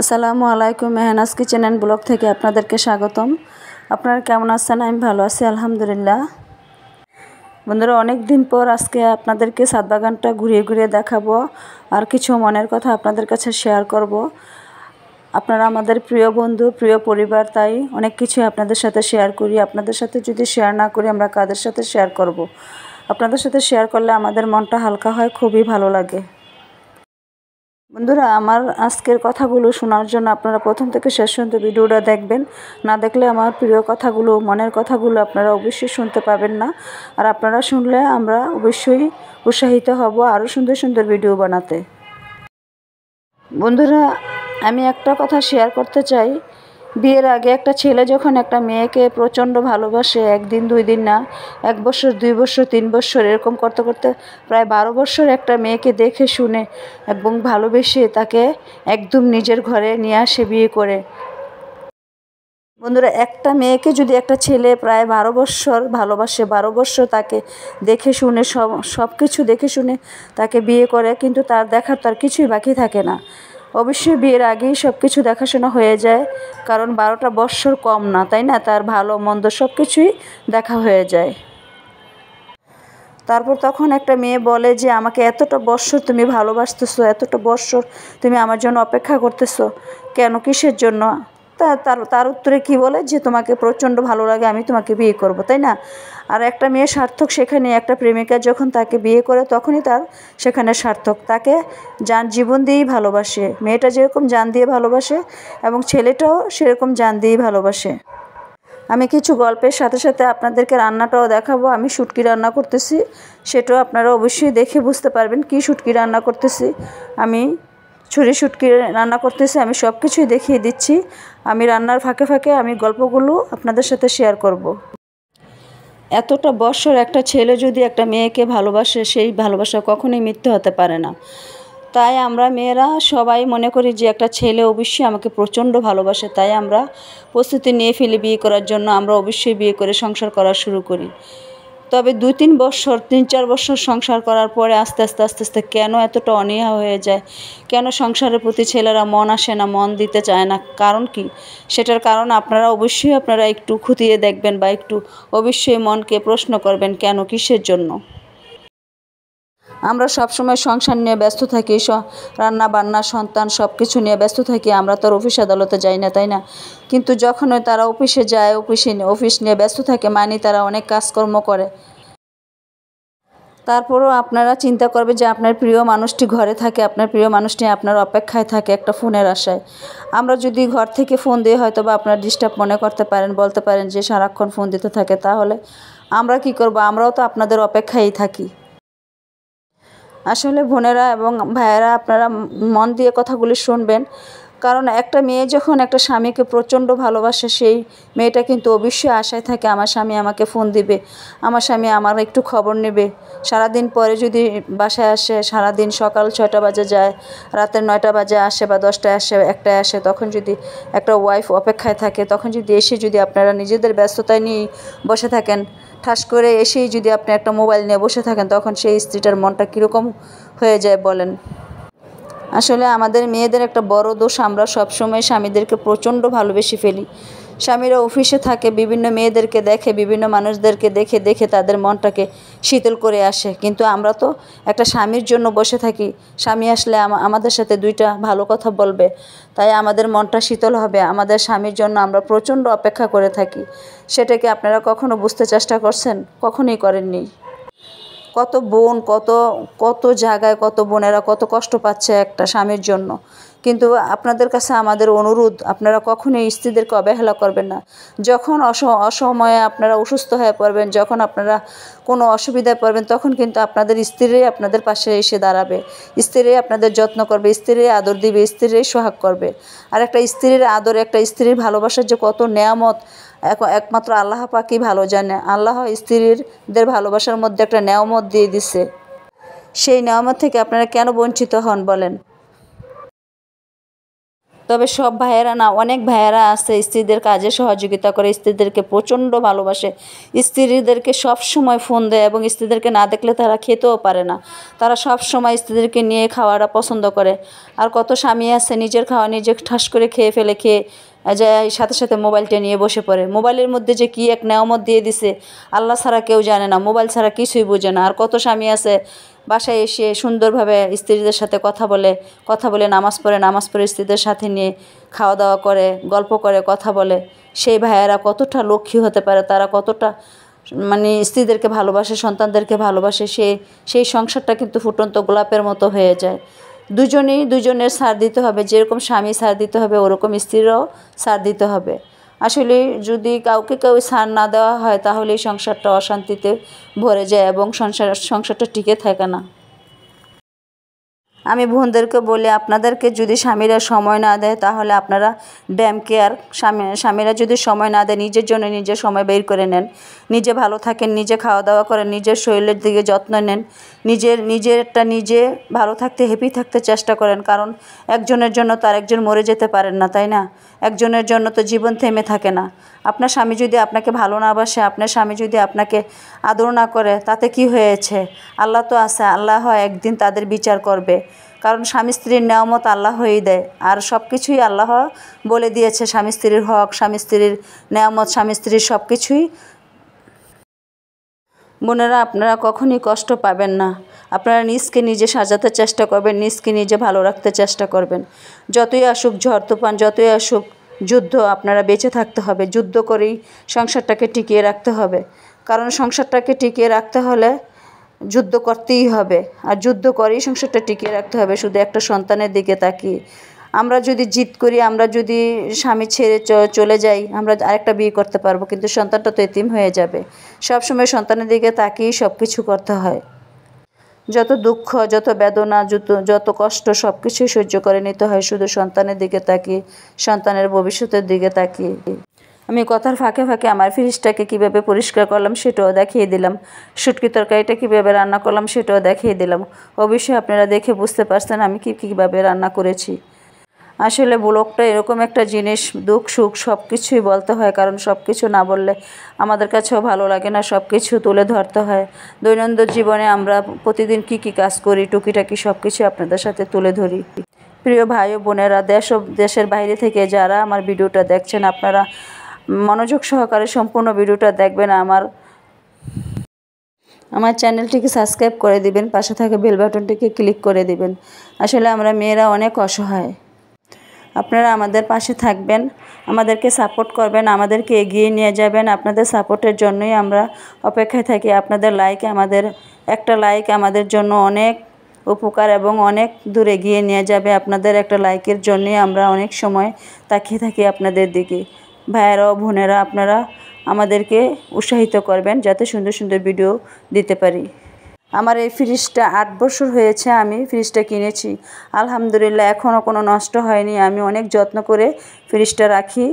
আসসালামু আলাইকুম Mehnaz kitchen and blog থেকে আপনাদেরকে স্বাগতম আপনারা কেমন আছেন আমি ভালো আছি আলহামদুলিল্লাহ বন্ধুরা অনেক দিন পর আজকে আপনাদেরকে সাত বাগানটা ঘুরিয়ে ঘুরিয়ে দেখাবো আর কিছু মনের কথা আপনাদের কাছে শেয়ার করব। আপনারা আমাদের প্রিয় বন্ধু প্রিয় পরিবার তাই অনেক কিছু আপনাদের সাথে শেয়ার করি আপনাদের সাথে যদি শেয়ার না করি আমরা কাদের সাথে শেয়ার করব। আপনাদের সাথে শেয়ার করলে আমাদের মনটা হালকা হয় খুবই ভালো লাগে বন্ধুরা আমার আজকের কথাগুলো শোনার জন্য আপনারা প্রথম থেকে শেষ পর্যন্ত ভিডিওটা দেখবেন না দেখলে আমার প্রিয় কথাগুলো মনের কথাগুলো আপনারা অবশ্যই শুনতে পাবেন না আর আপনারা শুনলে আমরা অবশ্যই উৎসাহিত হব আরও সুন্দর সুন্দর ভিডিও বানাতে বন্ধুরা আমি একটা কথা শেয়ার করতে চাই বিয়ের আগে একটা ছেলে যখন একটা মেয়েকে প্রচণ্ড ভালোবাসে একদিন দুই দিন না এক বছর দুই বছর তিন বছর এরকম করতে করতে প্রায় বারো বছর একটা মেয়েকে দেখে শুনে এবং ভালোবেসে তাকে একদম নিজের ঘরে নিয়ে আসে বিয়ে করে বন্ধুরা একটা মেয়েকে যদি একটা ছেলে প্রায় বারো বৎসর ভালোবাসে বারো বৎসর তাকে দেখে শুনে সব সব কিছু দেখে শুনে তাকে বিয়ে করে কিন্তু তার দেখার তার কিছুই বাকি থাকে না অবশ্যই বিয়ের আগেই সব কিছু দেখাশোনা হয়ে যায় কারণ বারোটা বৎসর কম না তাই না তার ভালো মন্দ সব কিছুই দেখা হয়ে যায় তারপর তখন একটা মেয়ে বলে যে আমাকে এতটা বৎসর তুমি ভালোবাসতেছো এতটা বৎসর তুমি আমার জন্য অপেক্ষা করতেছো কেন কিসের জন্য তার তার উত্তরে কি বলে যে তোমাকে প্রচণ্ড ভালো লাগে আমি তোমাকে বিয়ে করব তাই না আর একটা মেয়ে সার্থক সেখানে একটা প্রেমিকা যখন তাকে বিয়ে করে তখনই তার সেখানে সার্থক তাকে যান জীবন দিয়েই ভালোবাসে মেয়েটা যেরকম যান দিয়ে ভালোবাসে এবং ছেলেটাও সেরকম যান দিয়েই ভালোবাসে আমি কিছু গল্পের সাথে সাথে আপনাদেরকে রান্নাটাও দেখাবো আমি শুটকি রান্না করতেছি সেটাও আপনারা অবশ্যই দেখে বুঝতে পারবেন কি শুটকি রান্না করতেছি আমি ছুরি সুটকি রান্না করতেছি আমি সব কিছুই দেখিয়ে দিচ্ছি আমি রান্নার ফাঁকে ফাঁকে আমি গল্পগুলো আপনাদের সাথে শেয়ার করব। এতটা বৎসর একটা ছেলে যদি একটা মেয়েকে ভালোবাসে সেই ভালোবাসা কখনোই মৃত্যু হতে পারে না তাই আমরা মেয়েরা সবাই মনে করি যে একটা ছেলে অবশ্যই আমাকে প্রচণ্ড ভালোবাসে তাই আমরা প্রস্তুতি নিয়ে ফেলি বিয়ে করার জন্য আমরা অবশ্যই বিয়ে করে সংসার করা শুরু করি তবে দুই তিন বছর তিন চার বছর সংসার করার পরে আস্তে আস্তে আস্তে আস্তে কেন এতটা অনীহা হয়ে যায় কেন সংসারের প্রতি ছেলেরা মন আসে না মন দিতে চায় না কারণ কি সেটার কারণ আপনারা অবশ্যই আপনারা একটু খুঁটিয়ে দেখবেন বা একটু অবশ্যই মনকে প্রশ্ন করবেন কেন কিসের জন্য আমরা সব সময় সংসার নিয়ে ব্যস্ত থাকি রান্না বান্না সন্তান সব কিছু নিয়ে ব্যস্ত থাকি আমরা তো অফিস আদালতে যাই না তাই না কিন্তু যখন তারা অফিসে যায় অফিসে অফিস নিয়ে ব্যস্ত থাকে মানে তারা অনেক কাজকর্ম করে তারপরও আপনারা চিন্তা করবে যে আপনার প্রিয় মানুষটি ঘরে থাকে আপনার প্রিয় মানুষটি আপনার অপেক্ষায় থাকে একটা ফোনের আশায় আমরা যদি ঘর থেকে ফোন দিয়ে হয়তো বা আপনার ডিস্টার্ব মনে করতে পারেন বলতে পারেন যে সারাক্ষণ ফোন দিতে থাকে তাহলে আমরা কি করব আমরাও তো আপনাদের অপেক্ষায় থাকি আসলে বোনেরা এবং ভাইয়েরা আপনারা মন দিয়ে কথাগুলি শুনবেন কারণ একটা মেয়ে যখন একটা স্বামীকে প্রচণ্ড ভালোবাসে সেই মেয়েটা কিন্তু অবশ্যই আশায় থাকে আমার স্বামী আমাকে ফোন দিবে আমার স্বামী আমার একটু খবর নেবে সারাদিন পরে যদি বাসায় আসে সারাদিন সকাল ছয়টা বাজে যায় রাতের নয়টা বাজে আসে বা দশটায় আসে একটায় আসে তখন যদি একটা ওয়াইফ অপেক্ষায় থাকে তখন যদি এসে যদি আপনারা নিজেদের ব্যস্ততায় নিয়ে বসে থাকেন ঠাস করে এসেই যদি আপনি একটা মোবাইল নিয়ে বসে থাকেন তখন সেই স্ত্রীটার মনটা কীরকম হয়ে যায় বলেন আসলে আমাদের মেয়েদের একটা বড় দোষ আমরা সবসময় স্বামীদেরকে প্রচণ্ড ভালোবেসে ফেলি স্বামীরা অফিসে থাকে বিভিন্ন মেয়েদেরকে দেখে বিভিন্ন মানুষদেরকে দেখে দেখে তাদের মনটাকে শীতল করে আসে কিন্তু আমরা তো একটা স্বামীর জন্য বসে থাকি স্বামী আসলে আমাদের সাথে দুইটা ভালো কথা বলবে তাই আমাদের মনটা শীতল হবে আমাদের স্বামীর জন্য আমরা প্রচণ্ড অপেক্ষা করে থাকি সেটাকে আপনারা কখনো বুঝতে চেষ্টা করছেন কখনোই করেননি কত বোন কত কত জায়গায় কত বোনেরা কত কষ্ট পাচ্ছে একটা স্বামীর জন্য কিন্তু আপনাদের কাছে আমাদের অনুরোধ আপনারা কখনোই স্ত্রীদেরকে অবহেলা করবেন না যখন অস অসময়ে আপনারা অসুস্থ হয়ে পড়বেন যখন আপনারা কোনো অসুবিধায় পড়বেন তখন কিন্তু আপনাদের স্ত্রীরাই আপনাদের পাশে এসে দাঁড়াবে স্ত্রীরাই আপনাদের যত্ন করবে স্ত্রীরাই আদর দিবে স্ত্রীরাই সোহাগ করবে আর একটা স্ত্রীর আদর একটা স্ত্রীর ভালোবাসার যে কত নেয়ামত একমাত্র আল্লাহ পাকি ভালো জানে আল্লাহ স্ত্রীদের ভালোবাসার মধ্যে একটা নেয়ামত দিয়ে দিছে সেই নেয়ামত থেকে আপনারা কেন বঞ্চিত হন বলেন তবে সব ভাইয়েরা না অনেক ভাইয়েরা আছে স্ত্রীদের কাজে সহযোগিতা করে স্ত্রীদেরকে প্রচণ্ড ভালোবাসে স্ত্রীদেরকে সব সময় ফোন দেয় এবং স্ত্রীদেরকে না দেখলে তারা খেতেও পারে না তারা সব সময় স্ত্রীদেরকে নিয়ে খাওয়াটা পছন্দ করে আর কত স্বামী আছে নিজের খাওয়া নিজে ঠাস করে খেয়ে ফেলে খেয়ে যে সাথে সাথে মোবাইলটা নিয়ে বসে পড়ে মোবাইলের মধ্যে যে কী এক নেয়ামত দিয়ে দিছে আল্লাহ ছাড়া কেউ জানে না মোবাইল ছাড়া কিছুই বোঝে না আর কত স্বামী আছে বাসায় এসে সুন্দরভাবে স্ত্রীদের সাথে কথা বলে কথা বলে নামাজ পড়ে নামাজ পড়ে স্ত্রীদের সাথে নিয়ে খাওয়া দাওয়া করে গল্প করে কথা বলে সেই ভাইয়েরা কতটা লক্ষ্মী হতে পারে তারা কতটা মানে স্ত্রীদেরকে ভালোবাসে সন্তানদেরকে ভালোবাসে সে সেই সংসারটা কিন্তু ফুটন্ত গোলাপের মতো হয়ে যায় দুজনেই দুজনের সার দিতে হবে যেরকম স্বামী সার দিতে হবে ওরকম স্ত্রীরাও সার দিতে হবে আসলে যদি কাউকে কেউ সার না দেওয়া হয় তাহলে সংসারটা অশান্তিতে ভরে যায় এবং সংসার সংসারটা টিকে থাকে না আমি বোনদেরকে বলি আপনাদেরকে যদি স্বামীরা সময় না দেয় তাহলে আপনারা ড্যাম কেয়ার স্বামী স্বামীরা যদি সময় না দেয় নিজের জন্য নিজে সময় বের করে নেন নিজে ভালো থাকেন নিজে খাওয়া দাওয়া করেন নিজের শরীরের দিকে যত্ন নেন নিজের নিজেরটা নিজে ভালো থাকতে হ্যাপি থাকতে চেষ্টা করেন কারণ একজনের জন্য তো আরেকজন মরে যেতে পারেন না তাই না একজনের জন্য তো জীবন থেমে থাকে না আপনার স্বামী যদি আপনাকে ভালো না বাসে আপনার স্বামী যদি আপনাকে আদর না করে তাতে কি হয়েছে আল্লাহ তো আছে আল্লাহ হয় একদিন তাদের বিচার করবে কারণ স্বামী স্ত্রীর নিয়ামত হয়েই দেয় আর সব কিছুই আল্লাহ বলে দিয়েছে স্বামী স্ত্রীর হক স্বামী স্ত্রীর নিয়ামত স্বামী স্ত্রীর সব কিছুই বোনেরা আপনারা কখনই কষ্ট পাবেন না আপনারা নিজকে নিজে সাজাতে চেষ্টা করবেন নিজকে নিজে ভালো রাখতে চেষ্টা করবেন যতই আসুক ঝড় তুফান যতই আসুক যুদ্ধ আপনারা বেঁচে থাকতে হবে যুদ্ধ করেই সংসারটাকে টিকিয়ে রাখতে হবে কারণ সংসারটাকে টিকিয়ে রাখতে হলে যুদ্ধ করতেই হবে আর যুদ্ধ করেই সংসারটা টিকিয়ে রাখতে হবে শুধু একটা সন্তানের দিকে তাকি আমরা যদি জিত করি আমরা যদি স্বামী ছেড়ে চলে যাই আমরা আরেকটা বিয়ে করতে পারবো কিন্তু সন্তানটা তো এতিম হয়ে যাবে সবসময় সন্তানের দিকে তাকিয়েই সব কিছু করতে হয় যত দুঃখ যত বেদনা যত যত কষ্ট সব কিছুই সহ্য করে নিতে হয় শুধু সন্তানের দিকে তাকিয়ে সন্তানের ভবিষ্যতের দিকে তাকিয়ে আমি কথার ফাঁকে ফাঁকে আমার ফ্রিজটাকে কিভাবে পরিষ্কার করলাম সেটাও দেখিয়ে দিলাম সুটকি তরকারিটা কীভাবে রান্না করলাম সেটাও দেখিয়ে দিলাম অবশ্যই আপনারা দেখে বুঝতে পারছেন আমি কী কীভাবে রান্না করেছি আসলে ব্লগটা এরকম একটা জিনিস দুঃখ সুখ সব কিছুই বলতে হয় কারণ সব কিছু না বললে আমাদের কাছেও ভালো লাগে না সব কিছু তুলে ধরতে হয় দৈনন্দিন জীবনে আমরা প্রতিদিন কি কি কাজ করি টুকিটাকি সব কিছু আপনাদের সাথে তুলে ধরি প্রিয় ভাই ও বোনেরা দেশ ও দেশের বাইরে থেকে যারা আমার ভিডিওটা দেখছেন আপনারা মনোযোগ সহকারে সম্পূর্ণ ভিডিওটা দেখবেন আমার আমার চ্যানেলটিকে সাবস্ক্রাইব করে দিবেন পাশে থাকা বেল বাটনটিকে ক্লিক করে দিবেন আসলে আমরা মেয়েরা অনেক অসহায় আপনারা আমাদের পাশে থাকবেন আমাদেরকে সাপোর্ট করবেন আমাদেরকে এগিয়ে নিয়ে যাবেন আপনাদের সাপোর্টের জন্যই আমরা অপেক্ষায় থাকি আপনাদের লাইক আমাদের একটা লাইক আমাদের জন্য অনেক উপকার এবং অনেক দূর এগিয়ে নিয়ে যাবে আপনাদের একটা লাইকের জন্যই আমরা অনেক সময় তাকিয়ে থাকি আপনাদের দিকে ভাইয়েরা ও বোনেরা আপনারা আমাদেরকে উৎসাহিত করবেন যাতে সুন্দর সুন্দর ভিডিও দিতে পারি আমার এই ফ্রিজটা আট বছর হয়েছে আমি ফ্রিজটা কিনেছি আলহামদুলিল্লাহ এখনও কোনো নষ্ট হয়নি আমি অনেক যত্ন করে ফ্রিজটা রাখি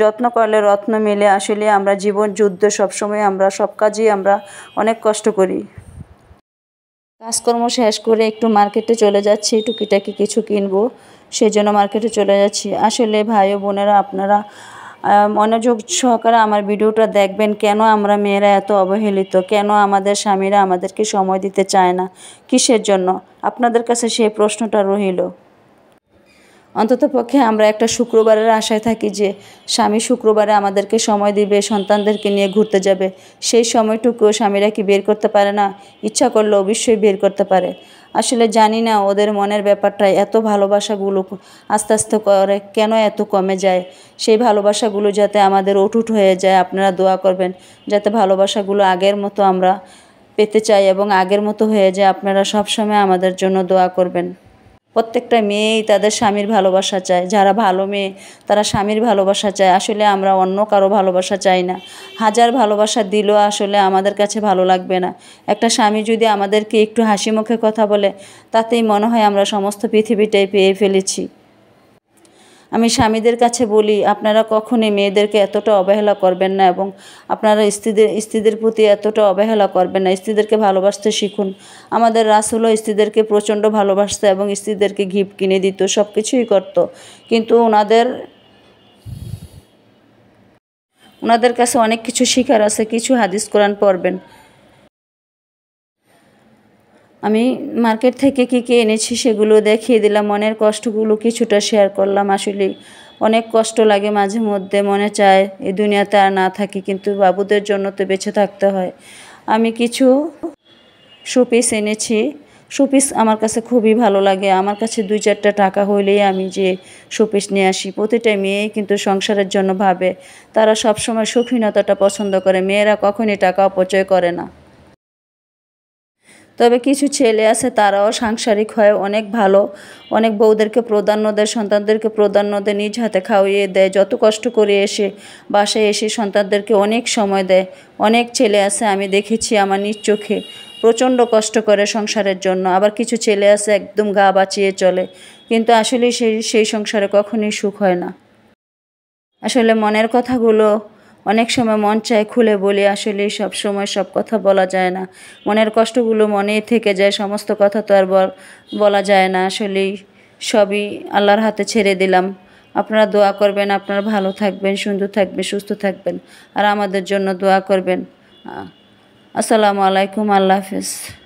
যত্ন করলে রত্ন মেলে আসলে আমরা জীবন যুদ্ধ সবসময় আমরা সব কাজই আমরা অনেক কষ্ট করি কাজকর্ম শেষ করে একটু মার্কেটে চলে যাচ্ছি টুকিটাকি কিছু কিনবো সেই জন্য মার্কেটে চলে যাচ্ছি আসলে ভাই ও বোনেরা আপনারা মনোযোগ সহকারে আমার ভিডিওটা দেখবেন কেন আমরা মেয়েরা এত অবহেলিত কেন আমাদের স্বামীরা আমাদেরকে সময় দিতে চায় না কিসের জন্য আপনাদের কাছে সেই প্রশ্নটা রহিল অন্তত পক্ষে আমরা একটা শুক্রবারের আশায় থাকি যে স্বামী শুক্রবারে আমাদেরকে সময় দিবে সন্তানদেরকে নিয়ে ঘুরতে যাবে সেই সময়টুকুও স্বামীরা কি বের করতে পারে না ইচ্ছা করলে অবশ্যই বের করতে পারে আসলে জানি না ওদের মনের ব্যাপারটা এত ভালোবাসাগুলো আস্তে আস্তে করে কেন এত কমে যায় সেই ভালোবাসাগুলো যাতে আমাদের ওটুট হয়ে যায় আপনারা দোয়া করবেন যাতে ভালোবাসাগুলো আগের মতো আমরা পেতে চাই এবং আগের মতো হয়ে যায় আপনারা সবসময় আমাদের জন্য দোয়া করবেন প্রত্যেকটা মেয়েই তাদের স্বামীর ভালোবাসা চায় যারা ভালো মেয়ে তারা স্বামীর ভালোবাসা চায় আসলে আমরা অন্য কারো ভালোবাসা চাই না হাজার ভালোবাসা দিলেও আসলে আমাদের কাছে ভালো লাগবে না একটা স্বামী যদি আমাদেরকে একটু হাসি মুখে কথা বলে তাতেই মনে হয় আমরা সমস্ত পৃথিবীটাই পেয়ে ফেলেছি আমি স্বামীদের কাছে বলি আপনারা কখনই মেয়েদেরকে এতটা অবহেলা করবেন না এবং আপনারা স্ত্রীদের স্ত্রীদের প্রতি এতটা অবহেলা করবেন না স্ত্রীদেরকে ভালোবাসতে শিখুন আমাদের রাসুলও স্ত্রীদেরকে প্রচণ্ড ভালোবাসত এবং স্ত্রীদেরকে গিফট কিনে দিত সব কিছুই করতো কিন্তু ওনাদের ওনাদের কাছে অনেক কিছু শেখার আছে কিছু হাদিস কোরআন পড়বেন আমি মার্কেট থেকে কী কী এনেছি সেগুলো দেখিয়ে দিলাম মনের কষ্টগুলো কিছুটা শেয়ার করলাম আসলে অনেক কষ্ট লাগে মাঝে মধ্যে মনে চায় এই দুনিয়াতে আর না থাকি কিন্তু বাবুদের জন্য তো বেঁচে থাকতে হয় আমি কিছু শোপিস এনেছি শোপিস আমার কাছে খুবই ভালো লাগে আমার কাছে দুই চারটা টাকা হইলেই আমি যে শোপিস নিয়ে আসি প্রতিটা মেয়েই কিন্তু সংসারের জন্য ভাবে তারা সবসময় শৌখিনতাটা পছন্দ করে মেয়েরা কখনই টাকা অপচয় করে না তবে কিছু ছেলে আছে তারাও সাংসারিক হয় অনেক ভালো অনেক বউদেরকে প্রধান্য দেয় সন্তানদেরকে প্রধান্য দেয় নিজ হাতে খাওয়িয়ে দেয় যত কষ্ট করে এসে বাসায় এসে সন্তানদেরকে অনেক সময় দেয় অনেক ছেলে আছে আমি দেখেছি আমার নিজ চোখে প্রচণ্ড কষ্ট করে সংসারের জন্য আবার কিছু ছেলে আছে একদম গা বাঁচিয়ে চলে কিন্তু আসলে সেই সেই সংসারে কখনই সুখ হয় না আসলে মনের কথাগুলো অনেক সময় মন চায় খুলে বলি আসলে সব সময় সব কথা বলা যায় না মনের কষ্টগুলো মনে থেকে যায় সমস্ত কথা তো আর বলা যায় না আসলেই সবই আল্লাহর হাতে ছেড়ে দিলাম আপনারা দোয়া করবেন আপনারা ভালো থাকবেন সুন্দর থাকবেন সুস্থ থাকবেন আর আমাদের জন্য দোয়া করবেন আসসালামু আলাইকুম আল্লাহ হাফিজ